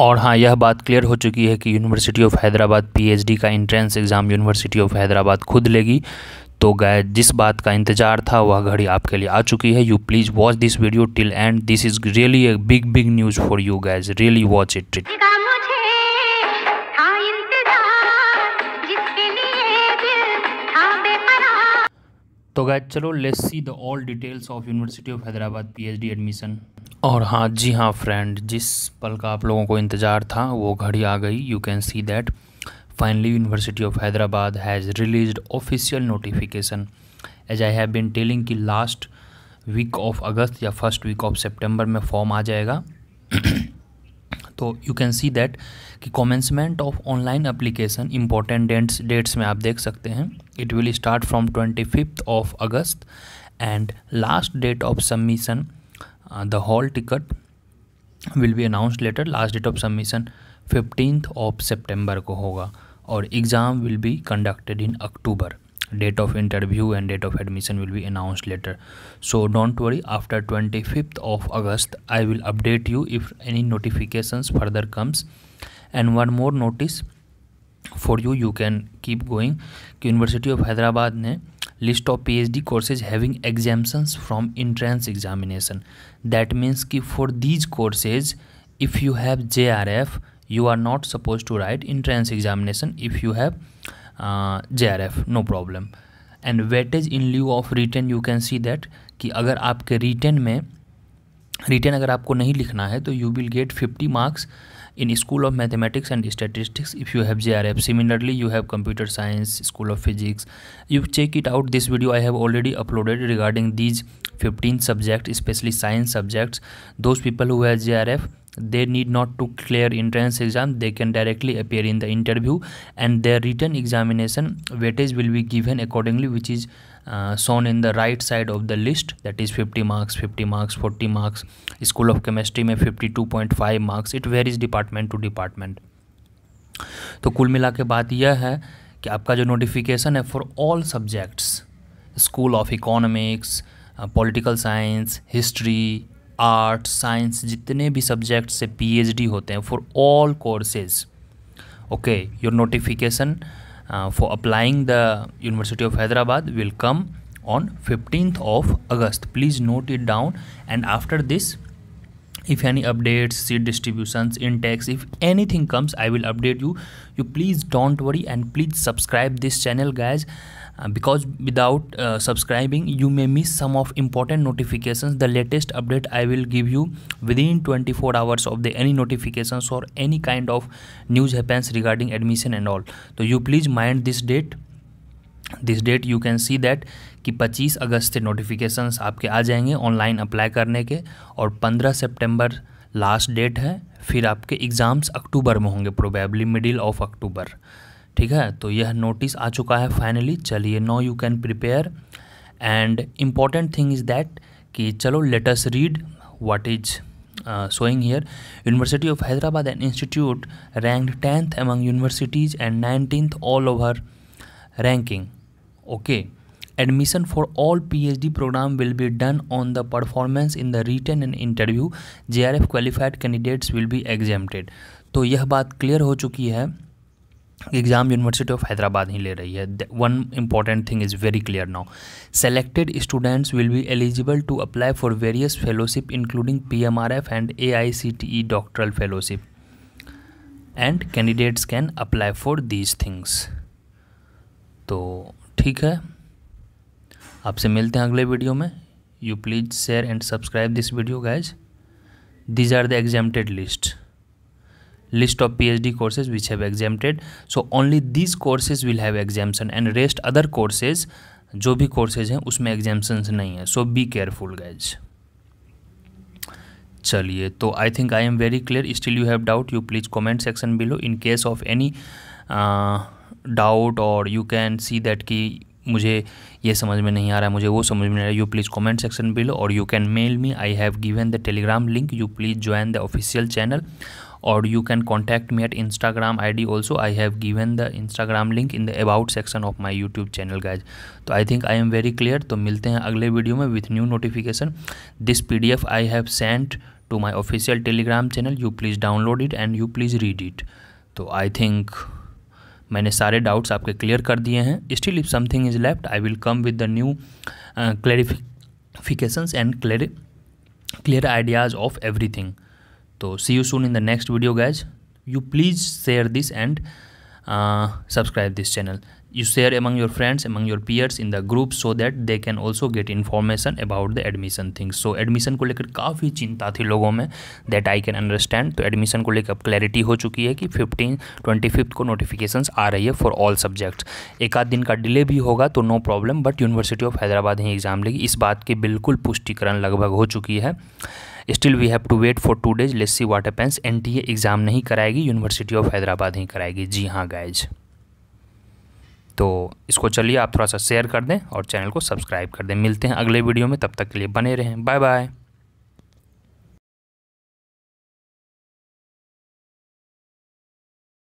और हाँ यह बात क्लियर हो चुकी है कि यूनिवर्सिटी ऑफ हैदराबाद पीएचडी का entrance exam university of Hyderabad खुद लेगी तो गाय जिस बात का इंतजार था वह घड़ी आपके लिए आ चुकी है you please watch this video till end this is really a big big news for you guys really watch it it तो गाय चलो let's see the all details of university of Hyderabad PhD admission और हाँ जी हाँ friend जिस पल का आप लोगों को इंतज़ार था वो घड़ी आ गई you can see that finally university of Hyderabad has release official notification as I have been telling कि लास्ट वीक ऑफ अगस्त या फर्स्ट वीक ऑफ सेप्टेम्बर में फॉर्म आ जाएगा तो यू कैन सी दैट कि commencement of online application important dates dates में आप देख सकते हैं it will start from twenty fifth of August and last date of submission the hall ticket will be announce later last date of submission fifteenth of September को होगा और exam will be conducted in October date of interview and date of admission will be announce later so don't worry after twenty fifth of August I will update you if any notification further comes and one more notice for you you can keep going university of Hyderabad ने list of P H D courses having exams from entrance examination that means कि for these courses if you have J R F you are not suppose to write entrance examination if you have J R F no problem and weightage in lieu of written you can see that कि अगर आपके return में return अगर आपको नहीं लिखना है तो you will get fifty marks in school of mathematics and statistics if you have J R F similarly you have computer science school of physics you check it out this video I have already uploaded regarding these fifteen subject specially science subjects those people who has J R F they need not to clear entrance exam they can directly appear in the interview and their return examination weightage will be given accordingly which is shown in the right side of the list that is fifty marks fifty marks forty marks school of chemistry में fifty two point five marks it varies department to department तो कुल मिला के बात यह है कि आपका जो नोटिफिकेशन है for all subjects school of economics political science history art science जितने भी सब्जेक्ट से पीएचडी होते हैं for all courses okay your notification for applying the university of Hyderabad will come on fifteenth of August please note it down and after this if any updates seed distributions index if anything comes i will update you you please don't worry and please subscribe this channel guys uh, because without uh, subscribing you may miss some of important notifications the latest update i will give you within 24 hours of the any notifications or any kind of news happens regarding admission and all so you please mind this date this date you can see that कि 25 अगस्त से notifications आपके आ जाएंगे online apply करने के और 15 सितंबर last date है फिर आपके एग्ज़ाम्स अक्टूबर में होंगे प्रोबेबली मिडिल ऑफ अक्टूबर ठीक है तो यह नोटिस आ चुका है फाइनली चलिए no you can prepare and important thing is that कि चलो let's read what is showing here university of Hyderabad and institute rank tenth among universities and nineteen all over ranking okay admission for program will be done on the performance in the written and interview J R F qualified candidates will be exempted तो यह बात क्लियर हो चुकी है exam university of Hyderabad ही ले रही है one important thing is very clear now selected students will be eligible to apply for various fellowship including P M R F and A I C T E doctoral fellowship and candidates can apply for these things तो ठीक है आपसे मिलते हैं अगले video में you please share and subscribe this video guys are the are list list of P H D courses which have exempted so only this courses will have exemption and rest other courses जो भी courses हैं उसमें एग्जाम्सन्स नहीं है सो be careful guys चलिए तो I think I am very clear still you have doubt you please comment section below in case of any doubt और you can see that कि मुझे ये समझ में नहीं आ रहा है मुझे वो समझ में नहीं आ रहा है you please comment section below और you can mail me I have given the Telegram link you please join the official channel और you can contact me at Instagram I D also I have given the Instagram link in the about section of my YouTube channel guys तो I think I am very clear तो मिलते हैं अगले video में with new notification this P D F I have sent to my official Telegram channel you please download it and you please read it तो I think मैंने सारे doubts आपके clear कर दिए हैं still if something is left I will come with the new clarifications and clear clear ideas of everything तो see you soon in the next video guys you please share this and subscribe this channel you share among your friends among your peers in the group so that they can also get information about the admission things so admission को लेकर काफ़ी चिंता थी लोगों में that I can understand तो admission को लेकर अब क्लैरिटी हो चुकी है कि फिफ्टीन ट्वेंटी फिफ्थ को नोटिफिकेशन आ रही है फॉर ऑल सब्जेक्ट्स एक आध दिन का डिले भी होगा तो no problem but university of Hyderabad ही एग्ज़ाम लेगी इस बात की बिल्कुल पुष्टिकरण लगभग हो चुकी है still we have to wait for two days let's see what happens N T exam नहीं कराएगी यूनिवर्सिटी ऑफ हैदराबाद ही कराएगी जी हाँ गाइज तो इसको चलिए आप थोड़ा सा शेयर कर दें और चैनल को सब्सक्राइब कर दें मिलते हैं अगले वीडियो में तब तक के लिए बने रहें बाय बाय